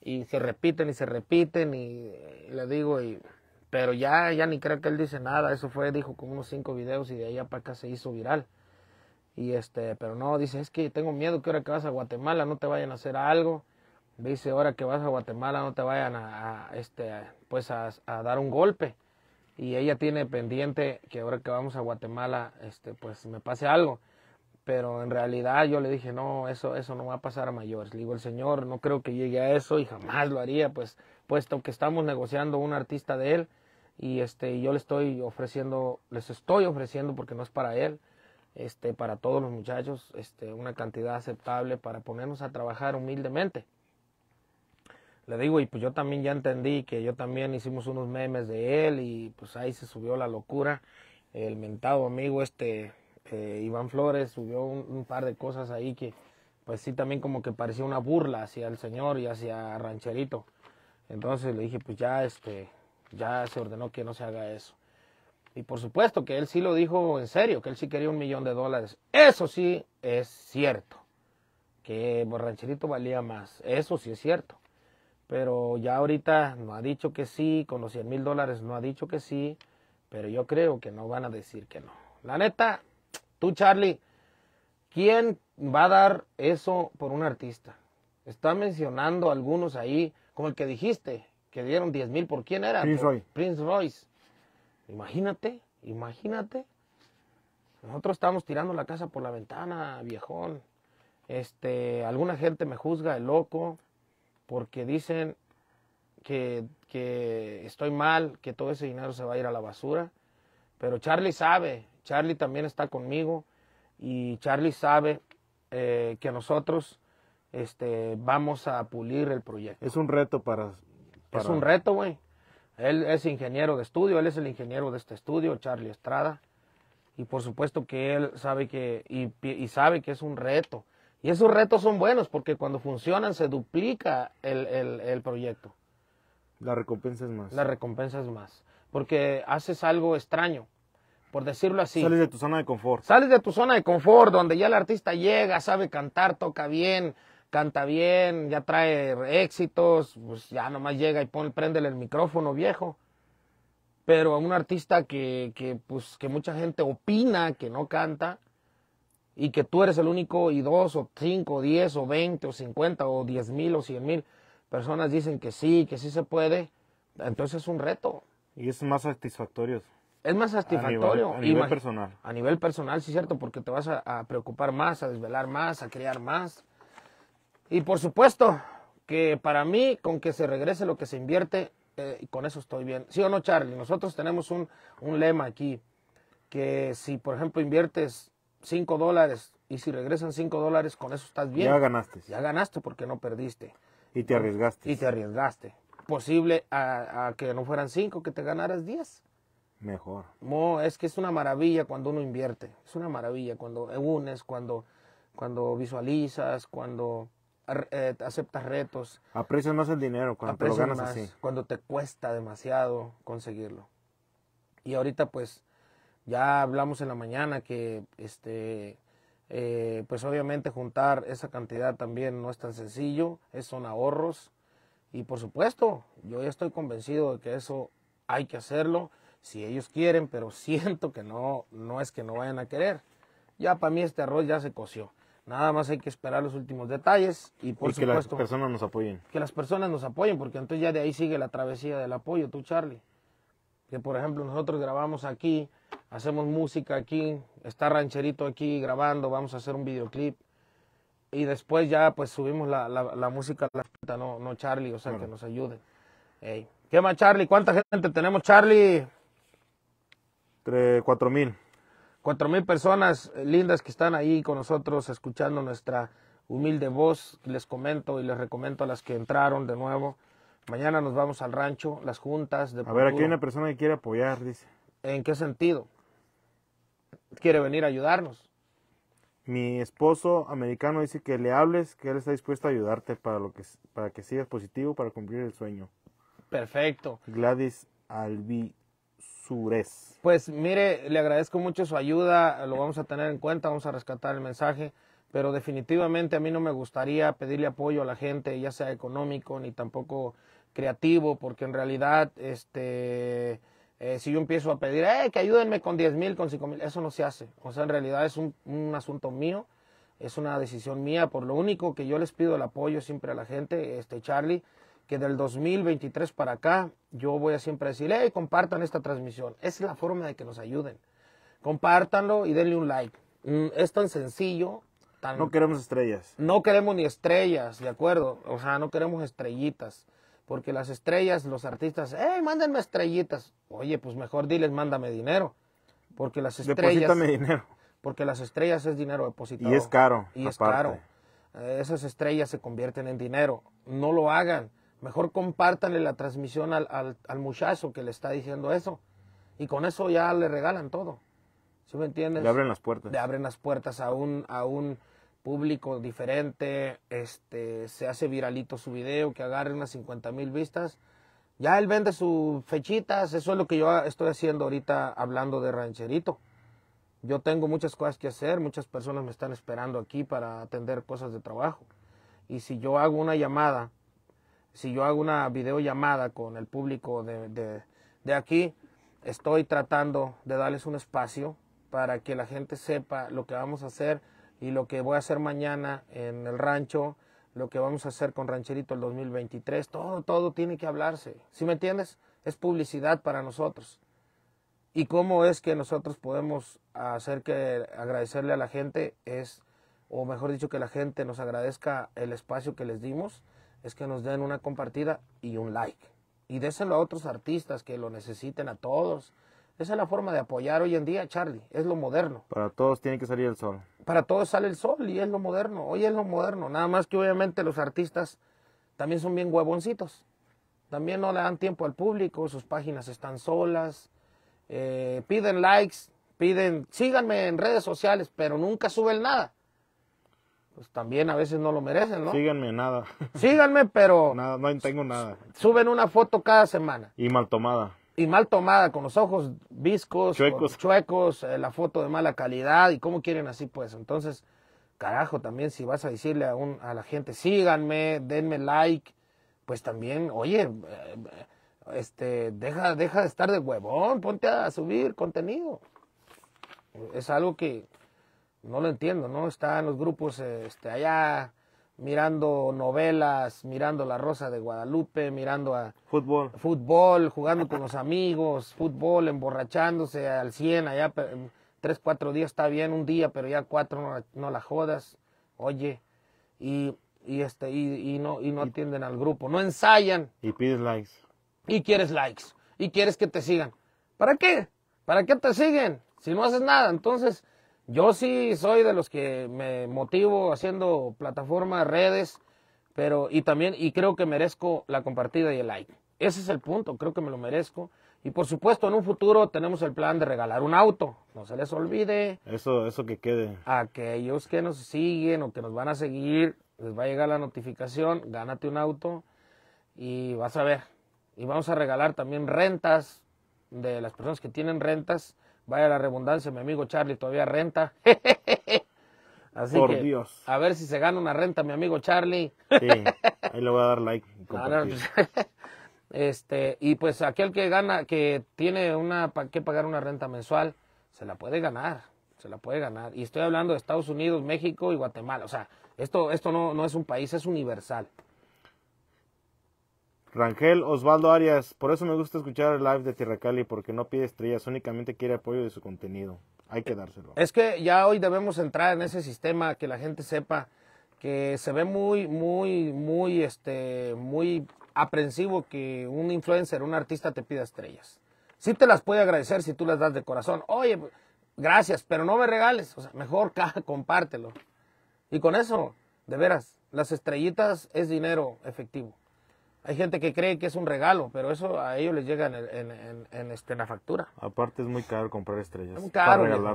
y se repiten y se repiten y, le digo y pero ya ya ni creo que él dice nada eso fue dijo con unos cinco videos y de ahí para acá se hizo viral y este pero no dice es que tengo miedo que ahora que vas a Guatemala no te vayan a hacer algo dice ahora que vas a Guatemala no te vayan a, este pues a, dar un golpe y ella tiene pendiente que ahora que vamos a Guatemala este pues me pase algo pero en realidad yo le dije, no, eso, eso no va a pasar a mayores. Le digo, el señor no creo que llegue a eso y jamás lo haría, pues, puesto que estamos negociando un artista de él y este, yo le estoy ofreciendo, les estoy ofreciendo porque no es para él, este, para todos los muchachos, este, una cantidad aceptable para ponernos a trabajar humildemente. Le digo, y pues yo también ya entendí que yo también hicimos unos memes de él y pues ahí se subió la locura. El mentado amigo este eh, Iván Flores subió un, par de cosas ahí que pues sí también como que parecía una burla hacia el señor y hacia Rancherito. Entonces le dije, pues ya este ya se ordenó que no se haga eso. Y por supuesto que él sí lo dijo en serio, que él sí quería un millón de dólares. Eso sí es cierto. Que Rancherito valía más. Eso sí es cierto. Pero ya ahorita no ha dicho que sí, con los 100 mil dólares no ha dicho que sí, pero yo creo que no van a decir que no. La neta, Tú, Charlie, ¿quién va a dar eso por un artista? Está mencionando algunos ahí, como el que dijiste, que dieron 10 mil por quién era. Prince Royce. Prince Royce. Imagínate, imagínate. Nosotros estamos tirando la casa por la ventana, viejón. Este, alguna gente me juzga de loco porque dicen que, que estoy mal, que todo ese dinero se va a ir a la basura. Pero Charlie sabe Charlie también está conmigo y Charlie sabe eh, que nosotros este, vamos a pulir el proyecto. Es un reto para... Es un reto, güey. Él es ingeniero de estudio, él es el ingeniero de este estudio, Charlie Estrada. Y por supuesto que él sabe que, y, sabe que es un reto. Y esos retos son buenos porque cuando funcionan se duplica el, el proyecto. La recompensa es más. La recompensa es más. Porque haces algo extraño por decirlo así. Sales de tu zona de confort. Sales de tu zona de confort, donde ya el artista llega, sabe cantar, toca bien, canta bien, ya trae éxitos, pues ya nomás llega y pone el micrófono viejo. Pero a un artista que, que, pues, que mucha gente opina que no canta y que tú eres el único y dos o cinco o diez o veinte o cincuenta o diez mil o cien mil personas dicen que sí, que sí se puede, entonces es un reto. Y es más satisfactorio es más satisfactorio. A nivel, personal. A nivel personal, sí, cierto, porque te vas a, preocupar más, a desvelar más, a crear más. Y por supuesto, que para mí, con que se regrese lo que se invierte, eh, con eso estoy bien. ¿Sí o no, Charlie? Nosotros tenemos un, un lema aquí, que si, por ejemplo, inviertes 5 dólares y si regresan 5 dólares, con eso estás bien. Ya ganaste. Ya ganaste porque no perdiste. Y te arriesgaste. Y te arriesgaste. Posible a, a que no fueran 5, que te ganaras 10 Mejor. No, es que es una maravilla cuando uno invierte, es una maravilla cuando unes, cuando, cuando visualizas, cuando eh, aceptas retos. Aprecias más el dinero cuando te lo ganas así. Cuando te cuesta demasiado conseguirlo. Y ahorita pues ya hablamos en la mañana que este eh, pues obviamente juntar esa cantidad también no es tan sencillo, es, son ahorros. Y por supuesto, yo ya estoy convencido de que eso hay que hacerlo si ellos quieren, pero siento que no, no es que no vayan a querer. Ya para mí este arroz ya se coció. Nada más hay que esperar los últimos detalles y por que las personas nos apoyen. Que las personas nos apoyen, porque entonces ya de ahí sigue la travesía del apoyo, tú Charlie. Que por ejemplo nosotros grabamos aquí, hacemos música aquí, está Rancherito aquí grabando, vamos a hacer un videoclip. Y después ya pues subimos la, música a la no, no Charlie, o sea, que nos ayude. ¿Qué más Charlie? ¿Cuánta gente tenemos Charlie? Entre 4.000. mil personas lindas que están ahí con nosotros escuchando nuestra humilde voz. Les comento y les recomiendo a las que entraron de nuevo. Mañana nos vamos al rancho, las juntas. De a ver, aquí hay una persona que quiere apoyar, dice. ¿En qué sentido? Quiere venir a ayudarnos. Mi esposo americano dice que le hables, que él está dispuesto a ayudarte para, lo que, para que sigas positivo, para cumplir el sueño. Perfecto. Gladys Albi pues mire, le agradezco mucho su ayuda, lo vamos a tener en cuenta, vamos a rescatar el mensaje, pero definitivamente a mí no me gustaría pedirle apoyo a la gente, ya sea económico ni tampoco creativo, porque en realidad, este, eh, si yo empiezo a pedir, eh, que ayúdenme con 10 mil, con 5 mil, eso no se hace. O sea, en realidad es un, un asunto mío, es una decisión mía, por lo único que yo les pido el apoyo siempre a la gente, este, Charlie que del 2023 para acá yo voy a siempre decir, hey, compartan esta transmisión. es la forma de que nos ayuden. compartanlo y denle un like. Mm, es tan sencillo. Tan... No queremos estrellas. No queremos ni estrellas, ¿de acuerdo? O sea, no queremos estrellitas. Porque las estrellas, los artistas, hey, mándenme estrellitas. Oye, pues mejor diles, mándame dinero. Porque las estrellas. dinero. Porque las estrellas es dinero depositado. Y es caro. Y es caro. esas estrellas se convierten en dinero. No lo hagan. Mejor compártanle la transmisión al, al, muchacho que le está diciendo eso. Y con eso ya le regalan todo. ¿Sí me entiendes? Le abren las puertas. Le abren las puertas a un, a un público diferente. Este, se hace viralito su video, que agarre unas 50 mil vistas. Ya él vende sus fechitas. Eso es lo que yo estoy haciendo ahorita hablando de rancherito. Yo tengo muchas cosas que hacer, muchas personas me están esperando aquí para atender cosas de trabajo. Y si yo hago una llamada si yo hago una videollamada con el público de, de, aquí, estoy tratando de darles un espacio para que la gente sepa lo que vamos a hacer y lo que voy a hacer mañana en el rancho, lo que vamos a hacer con Rancherito el 2023, todo, todo tiene que hablarse. ¿Sí me entiendes? Es publicidad para nosotros. Y cómo es que nosotros podemos hacer que agradecerle a la gente es, o mejor dicho, que la gente nos agradezca el espacio que les dimos es que nos den una compartida y un like. Y déselo a otros artistas que lo necesiten a todos. Esa es la forma de apoyar hoy en día, Charlie. Es lo moderno. Para todos tiene que salir el sol. Para todos sale el sol y es lo moderno. Hoy es lo moderno. Nada más que obviamente los artistas también son bien huevoncitos. También no le dan tiempo al público. Sus páginas están solas. Eh, piden likes. Piden, síganme en redes sociales, pero nunca suben nada pues también a veces no lo merecen, ¿no? Síganme, nada. Síganme, pero... Nada, no tengo nada. Suben una foto cada semana. Y mal tomada. Y mal tomada, con los ojos viscos, chuecos, chuecos eh, la foto de mala calidad y cómo quieren así, pues. Entonces, carajo, también si vas a decirle a, un, a la gente, síganme, denme like, pues también, oye, eh, eh, este, deja, deja de estar de huevón, ponte a subir contenido. Es algo que, no lo entiendo, ¿no? Están los grupos este, allá mirando novelas, mirando La Rosa de Guadalupe, mirando a fútbol, fútbol jugando con los amigos, fútbol, emborrachándose al 100, allá tres, cuatro días está bien, un día, pero ya cuatro no, no la jodas, oye, y, y este, y, y, no, y no atienden al grupo, no ensayan. Y pides likes. Y quieres likes, y quieres que te sigan. ¿Para qué? ¿Para qué te siguen? Si no haces nada, entonces yo sí soy de los que me motivo haciendo plataformas, redes, pero y también y creo que merezco la compartida y el like. Ese es el punto, creo que me lo merezco. Y por supuesto, en un futuro tenemos el plan de regalar un auto. No se les olvide. Eso, eso que quede. A aquellos que nos siguen o que nos van a seguir, les va a llegar la notificación, gánate un auto y vas a ver. Y vamos a regalar también rentas de las personas que tienen rentas Vaya la redundancia, mi amigo Charlie todavía renta. Así Por Dios. A ver si se gana una renta, mi amigo Charlie. Sí, ahí le voy a dar like. Y pues, este, y pues aquel que gana, que tiene una, que pagar una renta mensual, se la puede ganar. Se la puede ganar. Y estoy hablando de Estados Unidos, México y Guatemala. O sea, esto, esto no, no es un país, es universal. Rangel Osvaldo Arias, por eso me gusta escuchar el live de Tierra Cali, porque no pide estrellas, únicamente quiere apoyo de su contenido. Hay que dárselo. Es que ya hoy debemos entrar en ese sistema, que la gente sepa que se ve muy, muy, muy, este, muy aprensivo que un influencer, un artista te pida estrellas. Sí te las puede agradecer si tú las das de corazón. Oye, gracias, pero no me regales. O sea, mejor compártelo. Y con eso, de veras, las estrellitas es dinero efectivo. Hay gente que cree que es un regalo, pero eso a ellos les llega en, este, la factura. Aparte es muy caro comprar estrellas. Muy caro,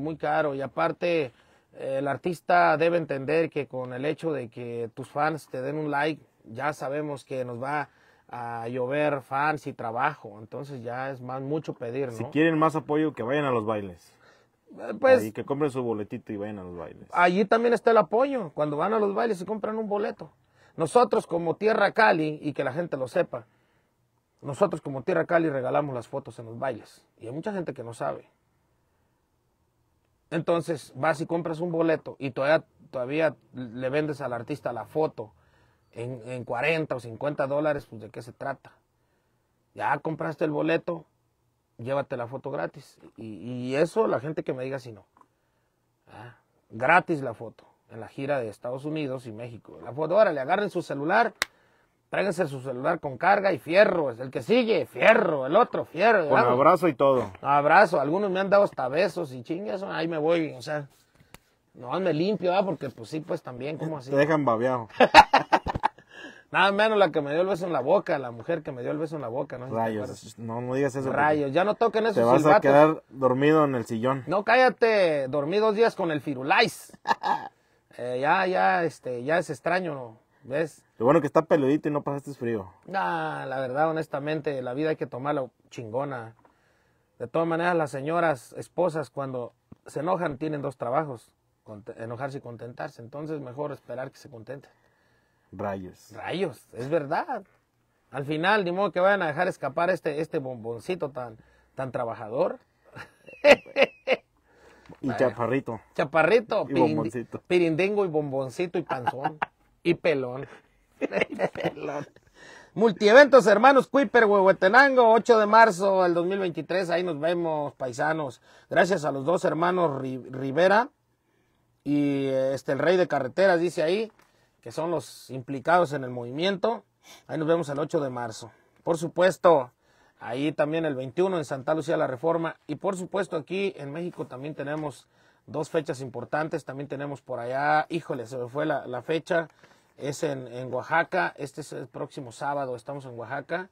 muy caro, Y aparte eh, el artista debe entender que con el hecho de que tus fans te den un like, ya sabemos que nos va a llover fans y trabajo. Entonces ya es más mucho pedir, Si quieren más apoyo, que vayan a los bailes. Eh, pues, y que compren su boletito y vayan a los bailes. Allí también está el apoyo. Cuando van a los bailes y compran un boleto. Nosotros como Tierra Cali, y que la gente lo sepa, nosotros como Tierra Cali regalamos las fotos en los bailes. Y hay mucha gente que no sabe. Entonces vas y compras un boleto y todavía, todavía le vendes al artista la foto en, 40 o 50 dólares, pues de qué se trata. Ya compraste el boleto, llévate la foto gratis. Y, eso la gente que me diga si no. Ah, gratis la foto en la gira de Estados Unidos y México. La foto, le agarren su celular, tráiganse su celular con carga y fierro, Es el que sigue, fierro, el otro, fierro. Con abrazo y todo. Abrazo, algunos me han dado hasta besos y chingas, ahí me voy, o sea, no me limpio, ¿verdad? porque pues sí, pues también, ¿cómo así? Te dejan babeado. Nada menos la que me dio el beso en la boca, la mujer que me dio el beso en la boca, ¿no? Rayos, no, no digas eso. Rayos, ya no toquen esos Te vas a quedar dormido en el sillón. No, cállate, dormí dos días con el firulais. Eh, ya, ya, este, ya es extraño, ¿ves? Lo bueno que está peludito y no pasaste frío. Nah, la verdad, honestamente, la vida hay que tomarla chingona. De todas maneras, las señoras, esposas, cuando se enojan, tienen dos trabajos, enojarse y contentarse. Entonces, mejor esperar que se contenten. Rayos. Rayos, es verdad. Al final, ni modo que vayan a dejar escapar este, este bomboncito tan, tan trabajador. Y chaparrito. Chaparrito. Y bomboncito. y bomboncito y panzón. y pelón. y Multieventos Hermanos Cuiper, Huehuetenango, 8 de marzo del 2023. Ahí nos vemos, paisanos. Gracias a los dos hermanos Rivera y este, el rey de carreteras, dice ahí, que son los implicados en el movimiento. Ahí nos vemos el 8 de marzo. Por supuesto, ahí también el 21 en Santa Lucía la Reforma y por supuesto aquí en México también tenemos dos fechas importantes, también tenemos por allá, híjole, se me fue la, la fecha, es en, en, Oaxaca, este es el próximo sábado, estamos en Oaxaca,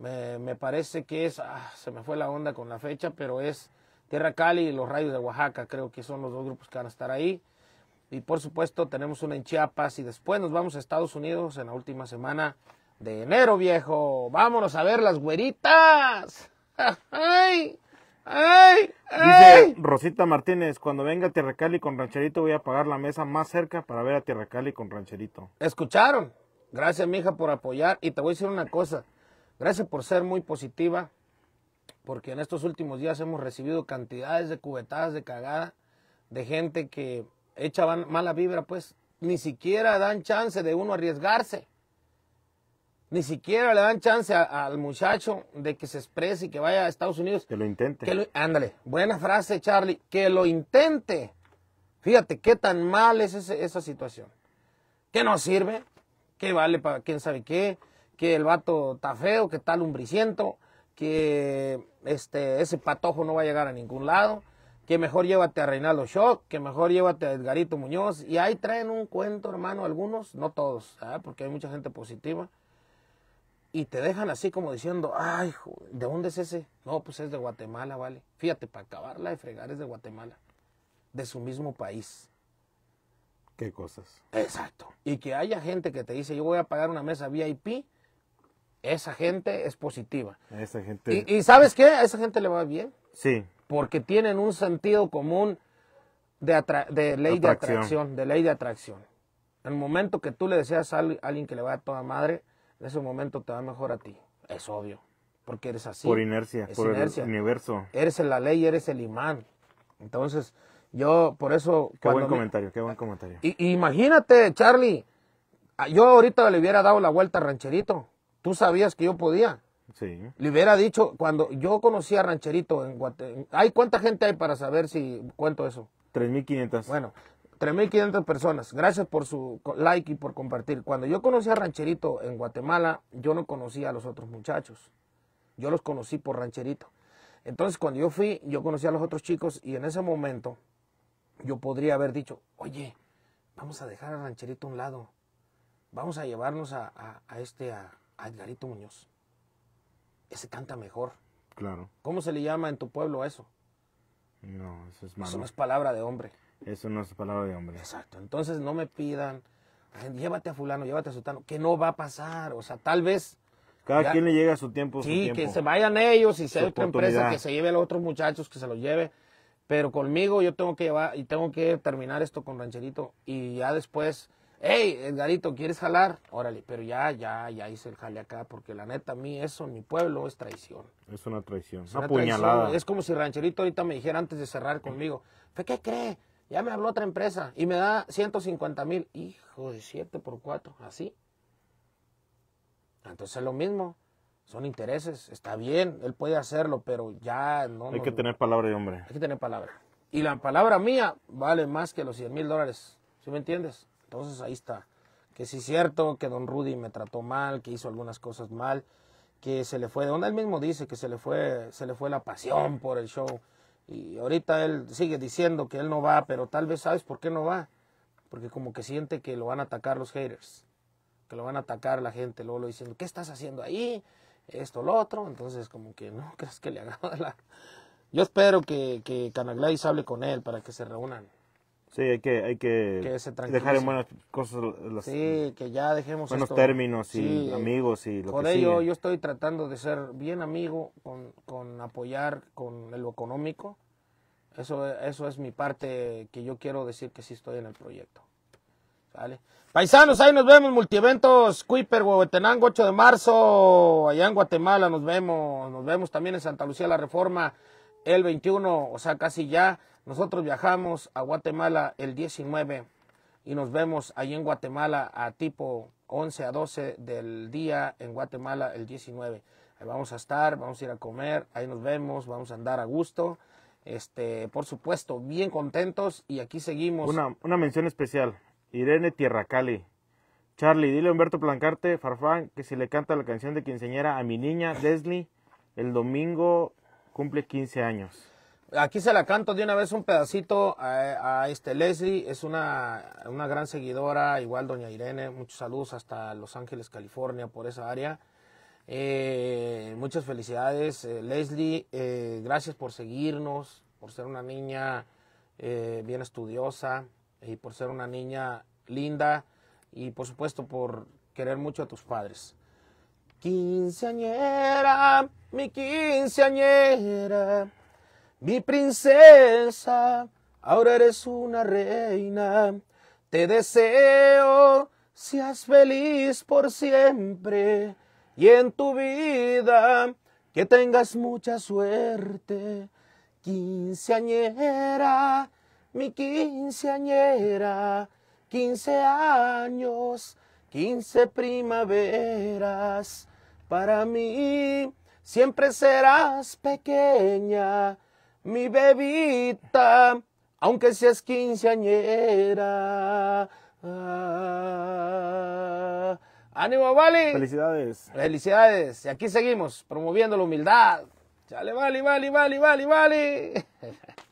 me, me parece que es, ah, se me fue la onda con la fecha, pero es Tierra Cali y los Rayos de Oaxaca, creo que son los dos grupos que van a estar ahí. Y por supuesto tenemos una en Chiapas y después nos vamos a Estados Unidos en la última semana de enero, viejo. Vámonos a ver las güeritas. Dice Rosita Martínez, cuando venga a Tierra Cali con Rancherito voy a apagar la mesa más cerca para ver a Tierra Cali con Rancherito. ¿Escucharon? Gracias, mija, por apoyar. Y te voy a decir una cosa. Gracias por ser muy positiva, porque en estos últimos días hemos recibido cantidades de cubetadas de cagada de gente que echa mala vibra, pues ni siquiera dan chance de uno arriesgarse. Ni siquiera le dan chance al muchacho de que se exprese y que vaya a Estados Unidos. Que lo intente. Que ándale, buena frase, Charlie. Que lo intente. Fíjate qué tan mal es esa situación. Que no sirve, que vale para quién sabe qué, que el vato está feo, que está lumbriciento, que este, ese patojo no va a llegar a ningún lado, que mejor llévate a Reinaldo Shock, que mejor llévate a Edgarito Muñoz. Y ahí traen un cuento, hermano, algunos, no todos, ¿ah? porque hay mucha gente positiva y te dejan así como diciendo, ay, ¿de dónde es ese? No, pues es de Guatemala, vale. Fíjate, para acabarla de fregar es de Guatemala, de su mismo país. ¿Qué cosas? Exacto. Y que haya gente que te dice, yo voy a pagar una mesa VIP, esa gente es positiva. Esa gente... Y, ¿sabes qué? A esa gente le va bien. Sí. Porque tienen un sentido común de, de ley de atracción, de ley de atracción. En el momento que tú le deseas a alguien que le vaya a toda madre, en ese momento te va mejor a ti. Es obvio, porque eres así. Por inercia, por inercia. el universo. Eres la ley, eres el imán. Entonces, yo por eso... Qué buen comentario, qué buen comentario. Y, imagínate, Charlie, yo ahorita le hubiera dado la vuelta a Rancherito. Tú sabías que yo podía. Sí. Le hubiera dicho, cuando yo conocí a Rancherito en ¿hay cuánta gente hay para saber si cuento eso? 3.500. Bueno, 3.500 personas. Gracias por su like y por compartir. Cuando yo conocí a Rancherito en Guatemala, yo no conocía a los otros muchachos. Yo los conocí por Rancherito. Entonces, cuando yo fui, yo conocí a los otros chicos y en ese momento yo podría haber dicho, oye, vamos a dejar a Rancherito a un lado. Vamos a llevarnos a, este, a, a Edgarito Muñoz. Ese canta mejor. Claro. ¿Cómo se le llama en tu pueblo eso? No, eso es malo. Eso no es palabra de hombre. Eso no es palabra de hombre. Exacto. Entonces no me pidan, llévate a fulano, llévate a sultano que no va a pasar. O sea, tal vez... Cada quien le llega a su tiempo. Sí, que se vayan ellos y sea otra empresa que se lleve a los otros muchachos, que se los lleve. Pero conmigo yo tengo que llevar y tengo que terminar esto con Rancherito y ya después... Hey, Edgarito, ¿quieres jalar? Órale, pero ya, ya, ya hice el jale acá, porque la neta, a mí eso en mi pueblo es traición. Es una traición, es una, Es como si Rancherito ahorita me dijera antes de cerrar conmigo, ¿qué cree? Ya me habló otra empresa y me da 150 mil. Hijo de 7 por 4, así. Entonces es lo mismo. Son intereses, está bien, él puede hacerlo, pero ya no. Hay que tener palabra de hombre. Hay que tener palabra. Y la palabra mía vale más que los 100 mil dólares. ¿Sí me entiendes? Entonces ahí está. Que sí es cierto que don Rudy me trató mal, que hizo algunas cosas mal, que se le fue de donde Él mismo dice que se le fue, se le fue la pasión por el show. Y ahorita él sigue diciendo que él no va, pero tal vez sabes por qué no va. Porque como que siente que lo van a atacar los haters, que lo van a atacar la gente, luego lo diciendo, ¿qué estás haciendo ahí? Esto, lo otro. Entonces como que no crees que le haga la... Yo espero que, que Canaglais hable con él para que se reúnan. Sí, hay que, que, dejar en buenas cosas. ya dejemos Buenos términos y amigos y por ello, yo estoy tratando de ser bien amigo, con, con apoyar con lo económico. Eso, eso es mi parte que yo quiero decir que sí estoy en el proyecto. Paisanos, ahí nos vemos, multieventos, Cuiper, Huehuetenango, 8 de marzo, allá en Guatemala nos vemos, nos vemos también en Santa Lucía La Reforma, el 21, o sea, casi ya. Nosotros viajamos a Guatemala el 19 y nos vemos ahí en Guatemala a tipo 11 a 12 del día en Guatemala el 19. Ahí vamos a estar, vamos a ir a comer, ahí nos vemos, vamos a andar a gusto. Este, por supuesto, bien contentos y aquí seguimos. Una, una mención especial, Irene Tierracali. Charlie, dile a Humberto Plancarte, Farfán, que si le canta la canción de Quinceañera a mi niña, Desley, el domingo cumple 15 años. Aquí se la canto de una vez un pedacito a, este Leslie, es una, una, gran seguidora, igual doña Irene, muchos saludos hasta Los Ángeles, California, por esa área. Eh, muchas felicidades, eh, Leslie, eh, gracias por seguirnos, por ser una niña bien estudiosa y por ser una niña linda y por supuesto por querer mucho a tus padres. Quinceañera, mi quinceañera mi princesa, ahora eres una reina. Te deseo, seas feliz por siempre. Y en tu vida, que tengas mucha suerte. Quinceañera, mi quinceañera, quince años, quince primaveras. Para mí siempre serás pequeña mi bebita, aunque seas quinceañera. Ah. ánimo, Vali. Felicidades. Felicidades. Y aquí seguimos, promoviendo la humildad. Chale, Vali, vale, vale, vale, Vali.